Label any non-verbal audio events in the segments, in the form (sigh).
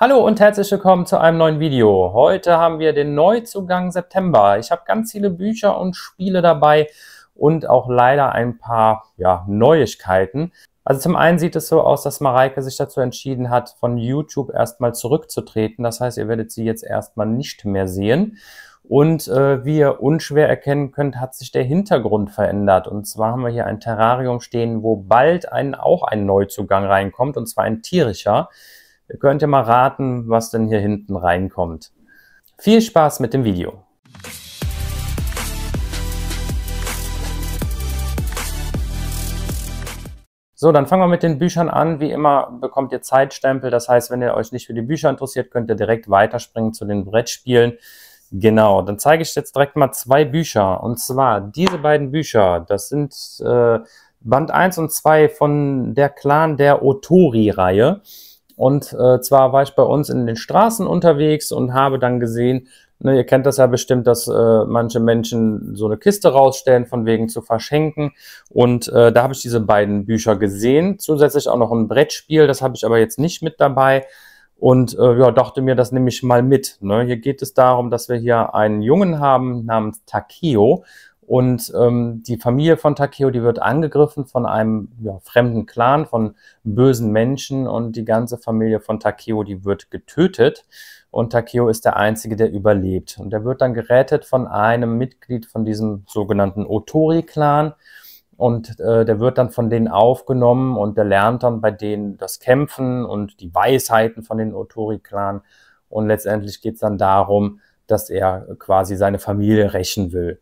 Hallo und herzlich willkommen zu einem neuen Video. Heute haben wir den Neuzugang September. Ich habe ganz viele Bücher und Spiele dabei und auch leider ein paar ja, Neuigkeiten. Also zum einen sieht es so aus, dass Mareike sich dazu entschieden hat, von YouTube erstmal zurückzutreten. Das heißt, ihr werdet sie jetzt erstmal nicht mehr sehen. Und äh, wie ihr unschwer erkennen könnt, hat sich der Hintergrund verändert. Und zwar haben wir hier ein Terrarium stehen, wo bald ein, auch ein Neuzugang reinkommt, und zwar ein tierischer. Ihr könnt ja mal raten, was denn hier hinten reinkommt. Viel Spaß mit dem Video! So, dann fangen wir mit den Büchern an. Wie immer bekommt ihr Zeitstempel. Das heißt, wenn ihr euch nicht für die Bücher interessiert, könnt ihr direkt weiterspringen zu den Brettspielen. Genau, dann zeige ich jetzt direkt mal zwei Bücher. Und zwar diese beiden Bücher. Das sind äh, Band 1 und 2 von der Clan der Otori-Reihe. Und äh, zwar war ich bei uns in den Straßen unterwegs und habe dann gesehen, ne, ihr kennt das ja bestimmt, dass äh, manche Menschen so eine Kiste rausstellen, von wegen zu verschenken. Und äh, da habe ich diese beiden Bücher gesehen. Zusätzlich auch noch ein Brettspiel, das habe ich aber jetzt nicht mit dabei. Und äh, ja, dachte mir, das nehme ich mal mit. Ne? Hier geht es darum, dass wir hier einen Jungen haben namens Takeo. Und ähm, die Familie von Takeo, die wird angegriffen von einem ja, fremden Clan, von bösen Menschen und die ganze Familie von Takeo, die wird getötet. Und Takeo ist der Einzige, der überlebt. Und er wird dann gerettet von einem Mitglied von diesem sogenannten Otori-Clan. Und äh, der wird dann von denen aufgenommen und der lernt dann bei denen das Kämpfen und die Weisheiten von den Otori-Clan. Und letztendlich geht es dann darum, dass er quasi seine Familie rächen will.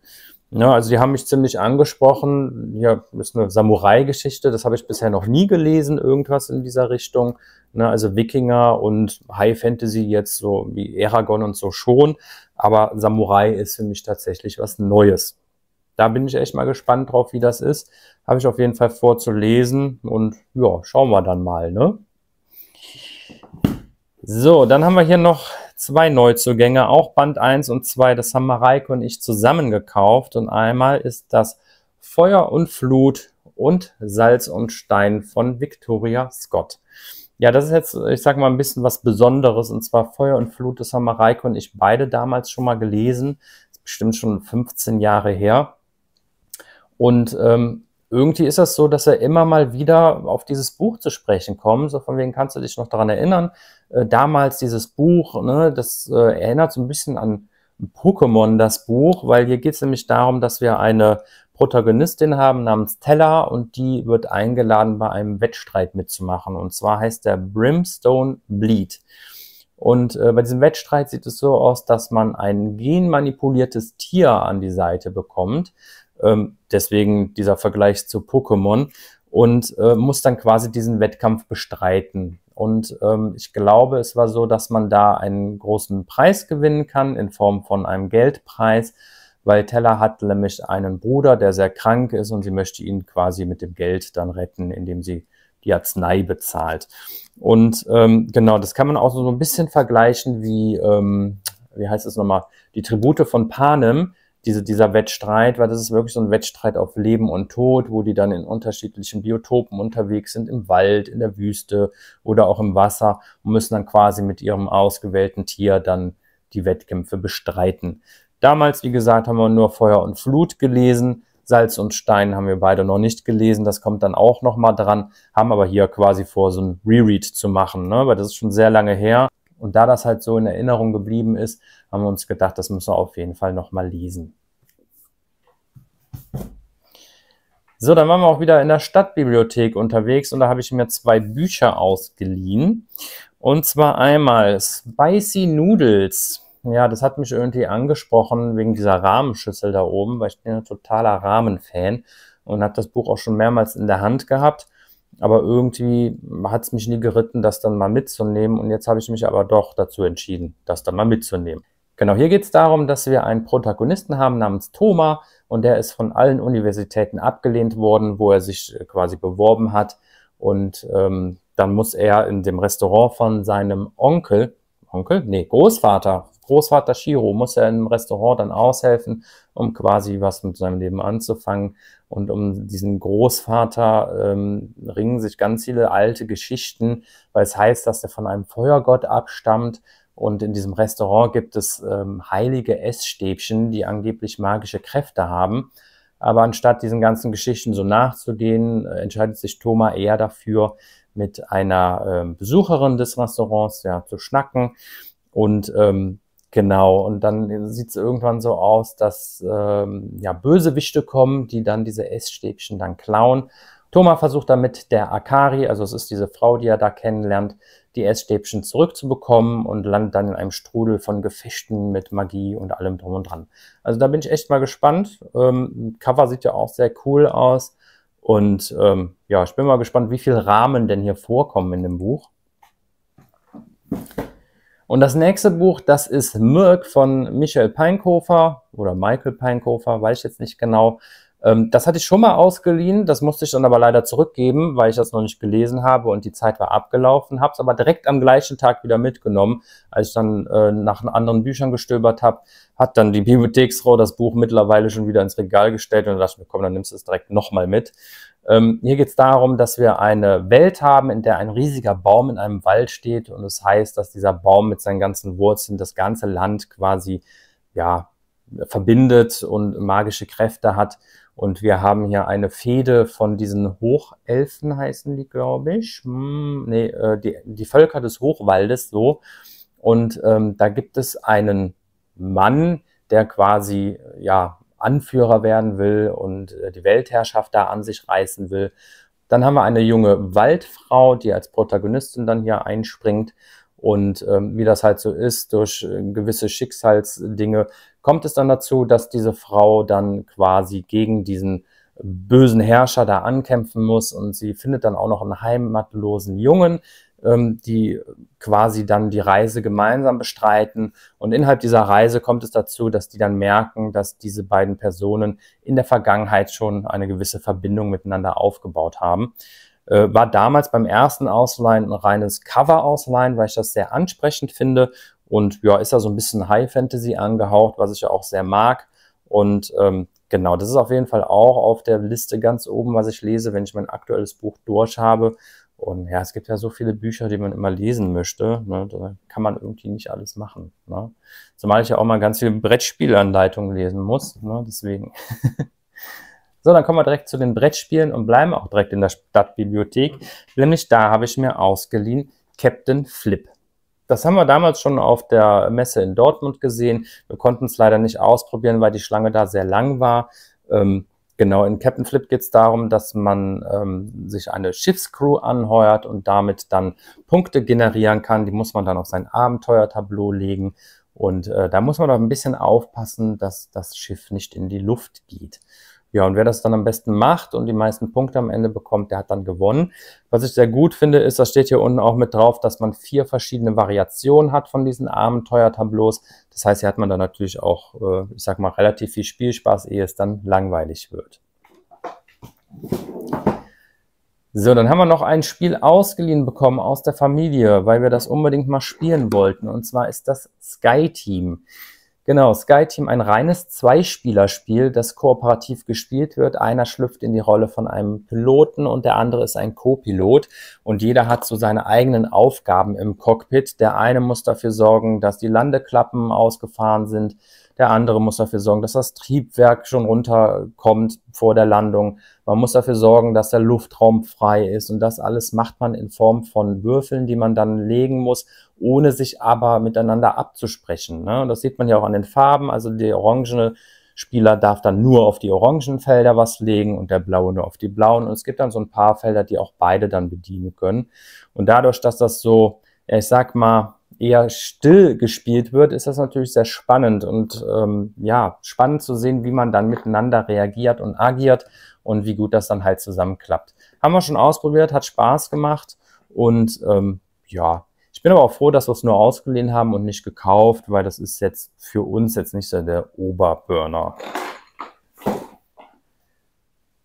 Ja, also die haben mich ziemlich angesprochen. Ja, ist eine Samurai-Geschichte, das habe ich bisher noch nie gelesen, irgendwas in dieser Richtung. Ne, also Wikinger und High Fantasy jetzt so wie Eragon und so schon. Aber Samurai ist für mich tatsächlich was Neues. Da bin ich echt mal gespannt drauf, wie das ist. Habe ich auf jeden Fall vor zu lesen und ja, schauen wir dann mal, ne? So, dann haben wir hier noch zwei Neuzugänge, auch Band 1 und 2, das haben Mareike und ich zusammen gekauft. Und einmal ist das Feuer und Flut und Salz und Stein von Victoria Scott. Ja, das ist jetzt, ich sage mal, ein bisschen was Besonderes. Und zwar Feuer und Flut, das haben Mareike und ich beide damals schon mal gelesen. Das ist bestimmt schon 15 Jahre her. Und ähm, irgendwie ist das so, dass er immer mal wieder auf dieses Buch zu sprechen kommt. So von wegen kannst du dich noch daran erinnern äh, damals dieses Buch, ne, das äh, erinnert so ein bisschen an Pokémon, das Buch, weil hier geht es nämlich darum, dass wir eine Protagonistin haben namens Tella und die wird eingeladen, bei einem Wettstreit mitzumachen. Und zwar heißt der Brimstone Bleed. Und äh, bei diesem Wettstreit sieht es so aus, dass man ein genmanipuliertes Tier an die Seite bekommt. Ähm, deswegen dieser Vergleich zu Pokémon und äh, muss dann quasi diesen Wettkampf bestreiten. Und ähm, ich glaube, es war so, dass man da einen großen Preis gewinnen kann in Form von einem Geldpreis, weil Teller hat nämlich einen Bruder, der sehr krank ist und sie möchte ihn quasi mit dem Geld dann retten, indem sie die Arznei bezahlt. Und ähm, genau, das kann man auch so ein bisschen vergleichen wie, ähm, wie heißt es nochmal, die Tribute von Panem diese, dieser Wettstreit, weil das ist wirklich so ein Wettstreit auf Leben und Tod, wo die dann in unterschiedlichen Biotopen unterwegs sind, im Wald, in der Wüste oder auch im Wasser und müssen dann quasi mit ihrem ausgewählten Tier dann die Wettkämpfe bestreiten. Damals, wie gesagt, haben wir nur Feuer und Flut gelesen. Salz und Stein haben wir beide noch nicht gelesen. Das kommt dann auch nochmal dran. Haben aber hier quasi vor, so ein Reread zu machen, ne? weil das ist schon sehr lange her. Und da das halt so in Erinnerung geblieben ist, haben wir uns gedacht, das müssen wir auf jeden Fall nochmal lesen. So, dann waren wir auch wieder in der Stadtbibliothek unterwegs und da habe ich mir zwei Bücher ausgeliehen. Und zwar einmal Spicy Noodles. Ja, das hat mich irgendwie angesprochen wegen dieser Rahmenschüssel da oben, weil ich bin ein totaler Rahmenfan und habe das Buch auch schon mehrmals in der Hand gehabt aber irgendwie hat es mich nie geritten, das dann mal mitzunehmen. Und jetzt habe ich mich aber doch dazu entschieden, das dann mal mitzunehmen. Genau, hier geht es darum, dass wir einen Protagonisten haben namens Thoma und der ist von allen Universitäten abgelehnt worden, wo er sich äh, quasi beworben hat. Und ähm, dann muss er in dem Restaurant von seinem Onkel, Onkel? Nee, Großvater Großvater Shiro muss ja im Restaurant dann aushelfen, um quasi was mit seinem Leben anzufangen. Und um diesen Großvater ähm, ringen sich ganz viele alte Geschichten, weil es heißt, dass er von einem Feuergott abstammt. Und in diesem Restaurant gibt es ähm, heilige Essstäbchen, die angeblich magische Kräfte haben. Aber anstatt diesen ganzen Geschichten so nachzugehen, äh, entscheidet sich Thomas eher dafür, mit einer äh, Besucherin des Restaurants ja, zu schnacken und ähm, Genau, und dann sieht es irgendwann so aus, dass ähm, ja, Bösewichte kommen, die dann diese Essstäbchen dann klauen. Thomas versucht damit der Akari, also es ist diese Frau, die er da kennenlernt, die Essstäbchen zurückzubekommen und landet dann in einem Strudel von Gefechten mit Magie und allem drum und dran. Also da bin ich echt mal gespannt. Ähm, Cover sieht ja auch sehr cool aus. Und ähm, ja, ich bin mal gespannt, wie viel Rahmen denn hier vorkommen in dem Buch. Und das nächste Buch, das ist Mirk von Michael Peinkofer oder Michael Peinkofer, weiß ich jetzt nicht genau. Ähm, das hatte ich schon mal ausgeliehen, das musste ich dann aber leider zurückgeben, weil ich das noch nicht gelesen habe und die Zeit war abgelaufen, habe es aber direkt am gleichen Tag wieder mitgenommen, als ich dann äh, nach anderen Büchern gestöbert habe, hat dann die Bibliotheksfrau das Buch mittlerweile schon wieder ins Regal gestellt und da dachte mir, komm, dann nimmst du es direkt nochmal mit. Ähm, hier geht es darum, dass wir eine Welt haben, in der ein riesiger Baum in einem Wald steht und es das heißt, dass dieser Baum mit seinen ganzen Wurzeln das ganze Land quasi ja, verbindet und magische Kräfte hat. Und wir haben hier eine Fehde von diesen Hochelfen, heißen die, glaube ich. Hm, nee, äh, die, die Völker des Hochwaldes, so. Und ähm, da gibt es einen Mann, der quasi ja Anführer werden will und äh, die Weltherrschaft da an sich reißen will. Dann haben wir eine junge Waldfrau, die als Protagonistin dann hier einspringt. Und ähm, wie das halt so ist, durch äh, gewisse Schicksalsdinge kommt es dann dazu, dass diese Frau dann quasi gegen diesen bösen Herrscher da ankämpfen muss und sie findet dann auch noch einen heimatlosen Jungen, ähm, die quasi dann die Reise gemeinsam bestreiten. Und innerhalb dieser Reise kommt es dazu, dass die dann merken, dass diese beiden Personen in der Vergangenheit schon eine gewisse Verbindung miteinander aufgebaut haben. Äh, war damals beim ersten Ausleihen ein reines Cover-Ausleihen, weil ich das sehr ansprechend finde. Und ja, ist da so ein bisschen High Fantasy angehaucht, was ich ja auch sehr mag. Und ähm, genau, das ist auf jeden Fall auch auf der Liste ganz oben, was ich lese, wenn ich mein aktuelles Buch durch habe. Und ja, es gibt ja so viele Bücher, die man immer lesen möchte. Ne? Da kann man irgendwie nicht alles machen. Ne? Zumal ich ja auch mal ganz viele Brettspielanleitungen lesen muss. Ne? Deswegen. (laughs) so, dann kommen wir direkt zu den Brettspielen und bleiben auch direkt in der Stadtbibliothek. Nämlich da habe ich mir ausgeliehen Captain Flip. Das haben wir damals schon auf der Messe in Dortmund gesehen. Wir konnten es leider nicht ausprobieren, weil die Schlange da sehr lang war. Ähm, Genau, in Captain Flip geht es darum, dass man ähm, sich eine Schiffscrew anheuert und damit dann Punkte generieren kann. Die muss man dann auf sein Abenteuertableau legen. Und äh, da muss man doch ein bisschen aufpassen, dass das Schiff nicht in die Luft geht. Ja, und wer das dann am besten macht und die meisten Punkte am Ende bekommt, der hat dann gewonnen. Was ich sehr gut finde, ist, das steht hier unten auch mit drauf, dass man vier verschiedene Variationen hat von diesen Abenteuertableaus. Das heißt, hier hat man dann natürlich auch, äh, ich sag mal, relativ viel Spielspaß, ehe es dann langweilig wird. So, dann haben wir noch ein Spiel ausgeliehen bekommen aus der Familie, weil wir das unbedingt mal spielen wollten. Und zwar ist das Sky Team. Genau, Sky Team, ein reines Zweispielerspiel, das kooperativ gespielt wird. Einer schlüpft in die Rolle von einem Piloten und der andere ist ein Co-Pilot und jeder hat so seine eigenen Aufgaben im Cockpit. Der eine muss dafür sorgen, dass die Landeklappen ausgefahren sind der andere muss dafür sorgen, dass das Triebwerk schon runterkommt vor der Landung. Man muss dafür sorgen, dass der Luftraum frei ist. Und das alles macht man in Form von Würfeln, die man dann legen muss, ohne sich aber miteinander abzusprechen. Ne? Und das sieht man ja auch an den Farben. Also der orangene Spieler darf dann nur auf die orangen Felder was legen und der blaue nur auf die blauen. Und es gibt dann so ein paar Felder, die auch beide dann bedienen können. Und dadurch, dass das so, ich sag mal, eher still gespielt wird, ist das natürlich sehr spannend und ähm, ja, spannend zu sehen, wie man dann miteinander reagiert und agiert und wie gut das dann halt zusammenklappt. Haben wir schon ausprobiert, hat Spaß gemacht und ähm, ja, ich bin aber auch froh, dass wir es nur ausgeliehen haben und nicht gekauft, weil das ist jetzt für uns jetzt nicht so der Oberburner.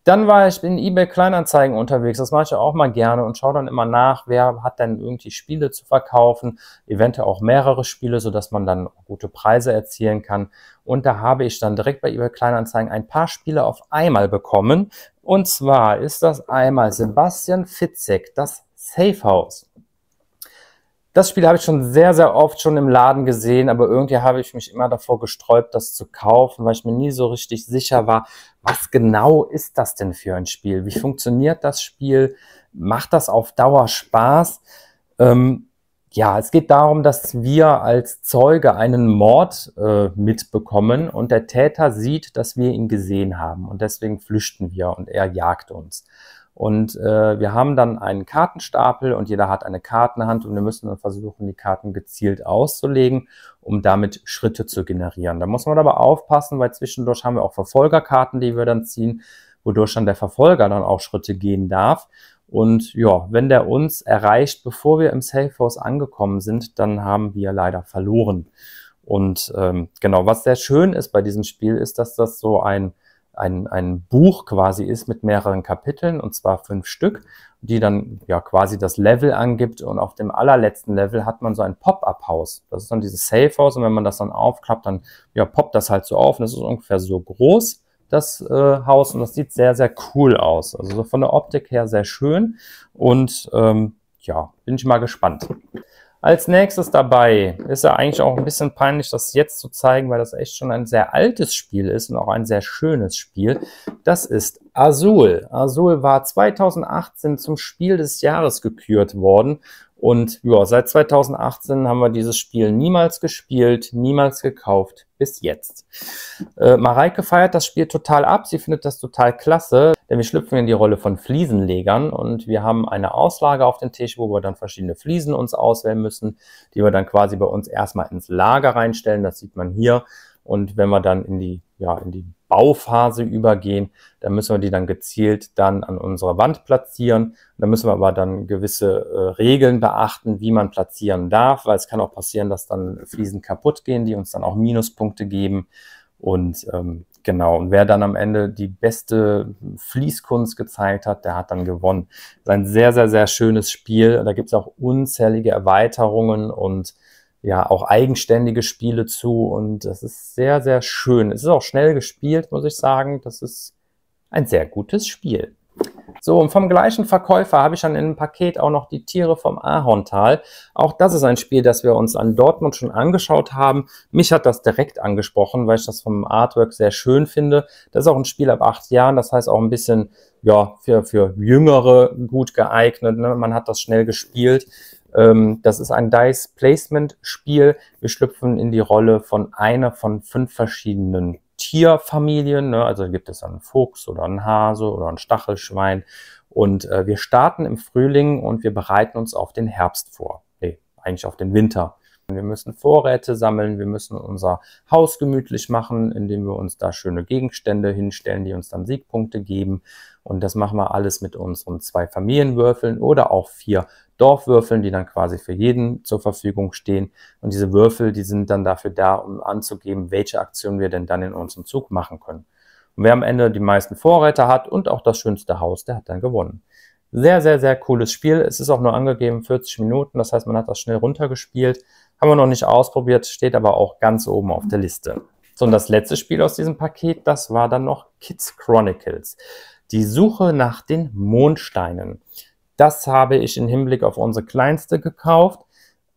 Dann war ich in eBay Kleinanzeigen unterwegs. Das mache ich auch mal gerne und schaue dann immer nach, wer hat denn irgendwie Spiele zu verkaufen, eventuell auch mehrere Spiele, sodass man dann gute Preise erzielen kann. Und da habe ich dann direkt bei eBay Kleinanzeigen ein paar Spiele auf einmal bekommen. Und zwar ist das einmal Sebastian Fitzek, das Safe House. Das Spiel habe ich schon sehr, sehr oft schon im Laden gesehen, aber irgendwie habe ich mich immer davor gesträubt, das zu kaufen, weil ich mir nie so richtig sicher war, was genau ist das denn für ein Spiel? Wie funktioniert das Spiel? Macht das auf Dauer Spaß? Ähm, ja, es geht darum, dass wir als Zeuge einen Mord äh, mitbekommen und der Täter sieht, dass wir ihn gesehen haben und deswegen flüchten wir und er jagt uns. Und äh, wir haben dann einen Kartenstapel und jeder hat eine Kartenhand und wir müssen dann versuchen, die Karten gezielt auszulegen, um damit Schritte zu generieren. Da muss man aber aufpassen, weil zwischendurch haben wir auch Verfolgerkarten, die wir dann ziehen, wodurch dann der Verfolger dann auch Schritte gehen darf. Und ja, wenn der uns erreicht, bevor wir im Safe House angekommen sind, dann haben wir leider verloren. Und ähm, genau, was sehr schön ist bei diesem Spiel, ist, dass das so ein ein, ein Buch quasi ist mit mehreren Kapiteln, und zwar fünf Stück, die dann ja quasi das Level angibt. Und auf dem allerletzten Level hat man so ein Pop-up-Haus. Das ist dann dieses Safe-Haus. Und wenn man das dann aufklappt, dann ja, poppt das halt so auf. Und das ist ungefähr so groß, das äh, Haus. Und das sieht sehr, sehr cool aus. Also so von der Optik her sehr schön. Und ähm, ja, bin ich mal gespannt. Als nächstes dabei ist ja eigentlich auch ein bisschen peinlich, das jetzt zu zeigen, weil das echt schon ein sehr altes Spiel ist und auch ein sehr schönes Spiel. Das ist Azul. Azul war 2018 zum Spiel des Jahres gekürt worden und ja, seit 2018 haben wir dieses Spiel niemals gespielt, niemals gekauft, bis jetzt. Äh, Mareike feiert das Spiel total ab, sie findet das total klasse, denn wir schlüpfen in die Rolle von Fliesenlegern und wir haben eine Auslage auf dem Tisch, wo wir dann verschiedene Fliesen uns auswählen müssen, die wir dann quasi bei uns erstmal ins Lager reinstellen. Das sieht man hier. Und wenn wir dann in die, ja, in die Bauphase übergehen, dann müssen wir die dann gezielt dann an unserer Wand platzieren. Da müssen wir aber dann gewisse äh, Regeln beachten, wie man platzieren darf, weil es kann auch passieren, dass dann Fliesen kaputt gehen, die uns dann auch Minuspunkte geben. Und ähm, genau, und wer dann am Ende die beste Fließkunst gezeigt hat, der hat dann gewonnen. Das ist ein sehr, sehr, sehr schönes Spiel. Da gibt es auch unzählige Erweiterungen und ja auch eigenständige Spiele zu und das ist sehr, sehr schön. Es ist auch schnell gespielt, muss ich sagen. Das ist ein sehr gutes Spiel. So, und vom gleichen Verkäufer habe ich dann in einem Paket auch noch die Tiere vom Ahorntal. Auch das ist ein Spiel, das wir uns an Dortmund schon angeschaut haben. Mich hat das direkt angesprochen, weil ich das vom Artwork sehr schön finde. Das ist auch ein Spiel ab acht Jahren, das heißt auch ein bisschen, ja, für, für Jüngere gut geeignet. Ne? Man hat das schnell gespielt. Ähm, das ist ein Dice Placement Spiel. Wir schlüpfen in die Rolle von einer von fünf verschiedenen Tierfamilien. Ne? Also gibt es einen Fuchs oder einen Hase oder ein Stachelschwein. Und äh, wir starten im Frühling und wir bereiten uns auf den Herbst vor. Nee, eigentlich auf den Winter. Wir müssen Vorräte sammeln, wir müssen unser Haus gemütlich machen, indem wir uns da schöne Gegenstände hinstellen, die uns dann Siegpunkte geben. Und das machen wir alles mit unseren zwei Familienwürfeln oder auch vier Dorfwürfeln, die dann quasi für jeden zur Verfügung stehen. Und diese Würfel, die sind dann dafür da, um anzugeben, welche Aktion wir denn dann in unserem Zug machen können. Und wer am Ende die meisten Vorräte hat und auch das schönste Haus, der hat dann gewonnen. Sehr, sehr, sehr cooles Spiel. Es ist auch nur angegeben 40 Minuten, das heißt, man hat das schnell runtergespielt. Haben wir noch nicht ausprobiert, steht aber auch ganz oben auf der Liste. So, und das letzte Spiel aus diesem Paket, das war dann noch Kids Chronicles. Die Suche nach den Mondsteinen. Das habe ich im Hinblick auf unsere Kleinste gekauft,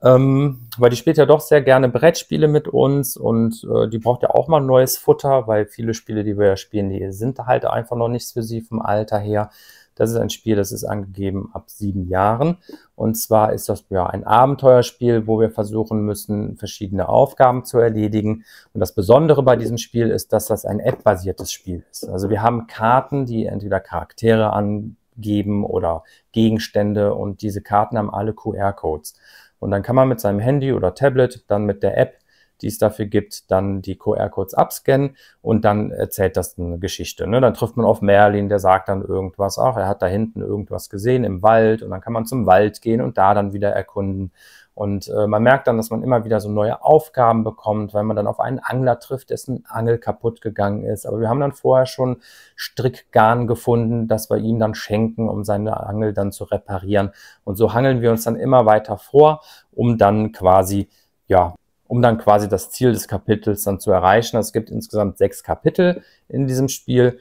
ähm, weil die spielt ja doch sehr gerne Brettspiele mit uns und äh, die braucht ja auch mal neues Futter, weil viele Spiele, die wir ja spielen, die sind halt einfach noch nichts für sie vom Alter her. Das ist ein Spiel, das ist angegeben ab sieben Jahren. Und zwar ist das ja ein Abenteuerspiel, wo wir versuchen müssen, verschiedene Aufgaben zu erledigen. Und das Besondere bei diesem Spiel ist, dass das ein App-basiertes Spiel ist. Also wir haben Karten, die entweder Charaktere an geben oder Gegenstände und diese Karten haben alle QR-Codes. Und dann kann man mit seinem Handy oder Tablet dann mit der App, die es dafür gibt, dann die QR-Codes abscannen und dann erzählt das eine Geschichte. Ne? Dann trifft man auf Merlin, der sagt dann irgendwas, ach, er hat da hinten irgendwas gesehen im Wald und dann kann man zum Wald gehen und da dann wieder erkunden und äh, man merkt dann, dass man immer wieder so neue Aufgaben bekommt, weil man dann auf einen Angler trifft, dessen Angel kaputt gegangen ist. Aber wir haben dann vorher schon Strickgarn gefunden, das wir ihm dann schenken, um seine Angel dann zu reparieren. Und so hangeln wir uns dann immer weiter vor, um dann quasi, ja, um dann quasi das Ziel des Kapitels dann zu erreichen. Also es gibt insgesamt sechs Kapitel in diesem Spiel.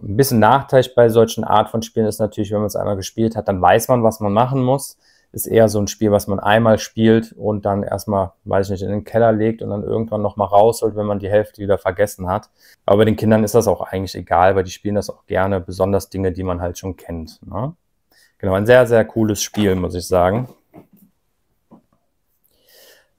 Ein bisschen Nachteil bei solchen Art von Spielen ist natürlich, wenn man es einmal gespielt hat, dann weiß man, was man machen muss ist eher so ein Spiel, was man einmal spielt und dann erstmal, weiß ich nicht, in den Keller legt und dann irgendwann nochmal rausholt, wenn man die Hälfte wieder vergessen hat. Aber bei den Kindern ist das auch eigentlich egal, weil die spielen das auch gerne, besonders Dinge, die man halt schon kennt. Ne? Genau, ein sehr, sehr cooles Spiel, muss ich sagen.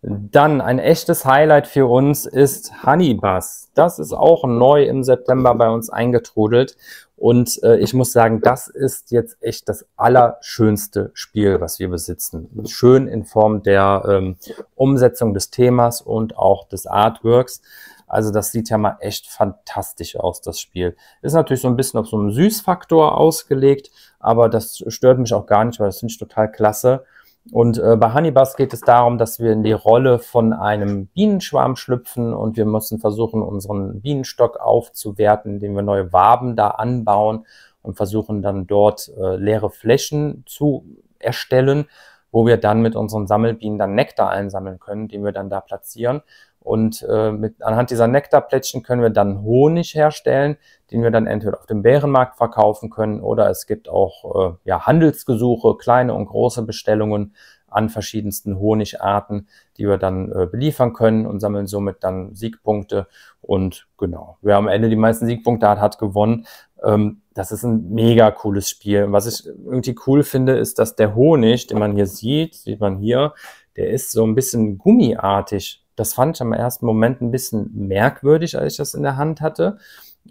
Dann ein echtes Highlight für uns ist Honeybus. Das ist auch neu im September bei uns eingetrudelt. Und äh, ich muss sagen, das ist jetzt echt das allerschönste Spiel, was wir besitzen. Schön in Form der ähm, Umsetzung des Themas und auch des Artworks. Also das sieht ja mal echt fantastisch aus, das Spiel. Ist natürlich so ein bisschen auf so einen Süßfaktor ausgelegt, aber das stört mich auch gar nicht, weil das finde ich total klasse. Und äh, bei Honeybus geht es darum, dass wir in die Rolle von einem Bienenschwarm schlüpfen und wir müssen versuchen, unseren Bienenstock aufzuwerten, indem wir neue Waben da anbauen und versuchen dann dort äh, leere Flächen zu erstellen, wo wir dann mit unseren Sammelbienen dann Nektar einsammeln können, den wir dann da platzieren. Und äh, mit, anhand dieser Nektarplättchen können wir dann Honig herstellen, den wir dann entweder auf dem Bärenmarkt verkaufen können oder es gibt auch äh, ja, Handelsgesuche, kleine und große Bestellungen an verschiedensten Honigarten, die wir dann äh, beliefern können und sammeln somit dann Siegpunkte. Und genau, wer am Ende die meisten Siegpunkte hat, hat gewonnen. Ähm, das ist ein mega cooles Spiel. Was ich irgendwie cool finde, ist, dass der Honig, den man hier sieht, sieht man hier, der ist so ein bisschen gummiartig das fand ich am ersten Moment ein bisschen merkwürdig, als ich das in der Hand hatte.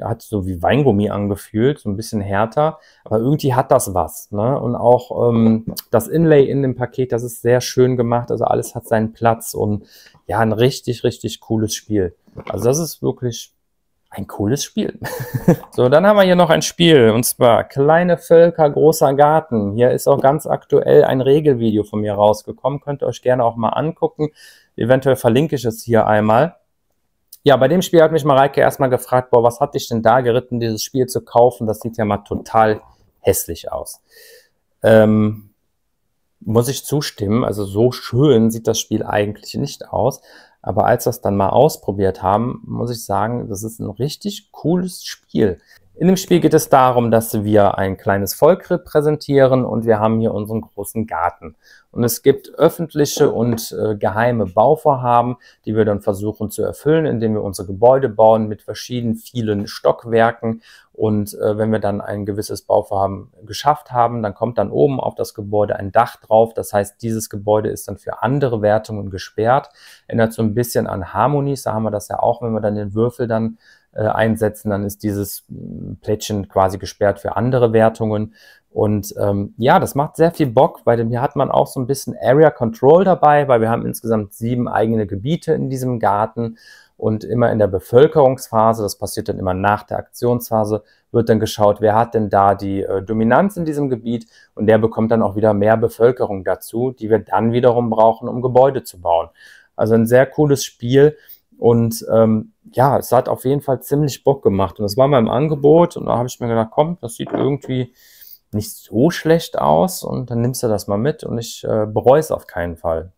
Hat so wie Weingummi angefühlt, so ein bisschen härter. Aber irgendwie hat das was. Ne? Und auch ähm, das Inlay in dem Paket, das ist sehr schön gemacht. Also alles hat seinen Platz und ja, ein richtig, richtig cooles Spiel. Also das ist wirklich ein cooles Spiel. (laughs) so, dann haben wir hier noch ein Spiel und zwar Kleine Völker, großer Garten. Hier ist auch ganz aktuell ein Regelvideo von mir rausgekommen. Könnt ihr euch gerne auch mal angucken. Eventuell verlinke ich es hier einmal. Ja, bei dem Spiel hat mich Mareike erstmal gefragt, boah, was hat dich denn da geritten, dieses Spiel zu kaufen? Das sieht ja mal total hässlich aus. Ähm, muss ich zustimmen, also so schön sieht das Spiel eigentlich nicht aus. Aber als wir es dann mal ausprobiert haben, muss ich sagen, das ist ein richtig cooles Spiel. In dem Spiel geht es darum, dass wir ein kleines Volk repräsentieren und wir haben hier unseren großen Garten. Und es gibt öffentliche und äh, geheime Bauvorhaben, die wir dann versuchen zu erfüllen, indem wir unsere Gebäude bauen mit verschiedenen vielen Stockwerken. Und äh, wenn wir dann ein gewisses Bauvorhaben geschafft haben, dann kommt dann oben auf das Gebäude ein Dach drauf. Das heißt, dieses Gebäude ist dann für andere Wertungen gesperrt. Erinnert so ein bisschen an Harmonies, da haben wir das ja auch, wenn wir dann den Würfel dann äh, einsetzen, dann ist dieses mm, Plättchen quasi gesperrt für andere Wertungen. Und ähm, ja, das macht sehr viel Bock, weil hier hat man auch so ein bisschen Area Control dabei, weil wir haben insgesamt sieben eigene Gebiete in diesem Garten und immer in der Bevölkerungsphase, das passiert dann immer nach der Aktionsphase, wird dann geschaut, wer hat denn da die äh, Dominanz in diesem Gebiet und der bekommt dann auch wieder mehr Bevölkerung dazu, die wir dann wiederum brauchen, um Gebäude zu bauen. Also ein sehr cooles Spiel, und ähm, ja, es hat auf jeden Fall ziemlich Bock gemacht. Und das war mal im Angebot und da habe ich mir gedacht, komm, das sieht irgendwie nicht so schlecht aus und dann nimmst du das mal mit und ich äh, bereue es auf keinen Fall.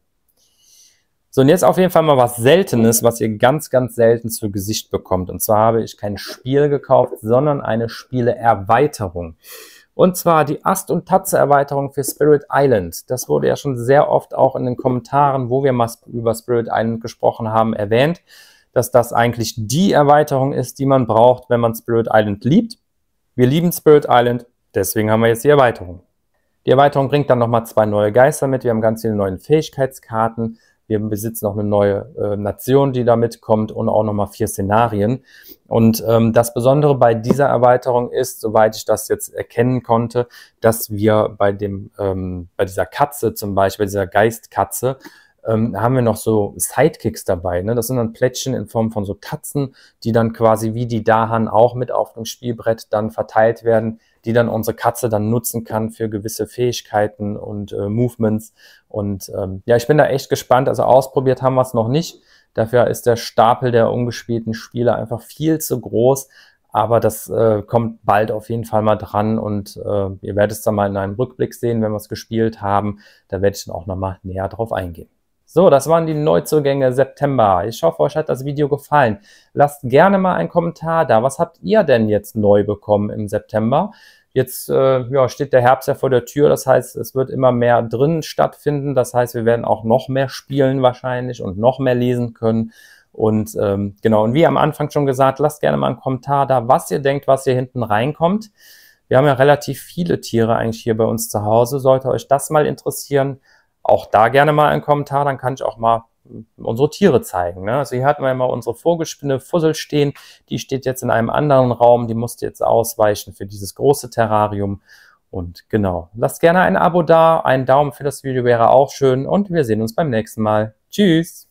So, und jetzt auf jeden Fall mal was Seltenes, was ihr ganz, ganz selten zu Gesicht bekommt. Und zwar habe ich kein Spiel gekauft, sondern eine Spieleerweiterung. Und zwar die Ast- und Tatze-Erweiterung für Spirit Island. Das wurde ja schon sehr oft auch in den Kommentaren, wo wir mal über Spirit Island gesprochen haben, erwähnt, dass das eigentlich die Erweiterung ist, die man braucht, wenn man Spirit Island liebt. Wir lieben Spirit Island, deswegen haben wir jetzt die Erweiterung. Die Erweiterung bringt dann nochmal zwei neue Geister mit. Wir haben ganz viele neue Fähigkeitskarten. Wir besitzen auch eine neue äh, Nation, die da mitkommt und auch nochmal vier Szenarien. Und ähm, das Besondere bei dieser Erweiterung ist, soweit ich das jetzt erkennen konnte, dass wir bei dem, ähm, bei dieser Katze zum Beispiel, bei dieser Geistkatze, ähm, haben wir noch so Sidekicks dabei. Ne? Das sind dann Plättchen in Form von so Tatzen, die dann quasi wie die Dahan auch mit auf dem Spielbrett dann verteilt werden, die dann unsere Katze dann nutzen kann für gewisse Fähigkeiten und äh, Movements. Und ähm, ja, ich bin da echt gespannt. Also ausprobiert haben wir es noch nicht. Dafür ist der Stapel der ungespielten Spiele einfach viel zu groß. Aber das äh, kommt bald auf jeden Fall mal dran und äh, ihr werdet es dann mal in einem Rückblick sehen, wenn wir es gespielt haben. Da werde ich dann auch nochmal näher drauf eingehen. So, das waren die Neuzugänge September. Ich hoffe, euch hat das Video gefallen. Lasst gerne mal einen Kommentar da. Was habt ihr denn jetzt neu bekommen im September? Jetzt äh, ja, steht der Herbst ja vor der Tür, das heißt, es wird immer mehr drin stattfinden. Das heißt, wir werden auch noch mehr spielen wahrscheinlich und noch mehr lesen können. Und ähm, genau, und wie am Anfang schon gesagt, lasst gerne mal einen Kommentar da, was ihr denkt, was hier hinten reinkommt. Wir haben ja relativ viele Tiere eigentlich hier bei uns zu Hause. Sollte euch das mal interessieren, auch da gerne mal einen Kommentar, dann kann ich auch mal äh, unsere Tiere zeigen. Ne? Also hier hatten wir ja mal unsere Vogelspinne Fussel stehen, die steht jetzt in einem anderen Raum, die musste jetzt ausweichen für dieses große Terrarium. Und genau, lasst gerne ein Abo da, einen Daumen für das Video wäre auch schön und wir sehen uns beim nächsten Mal. Tschüss!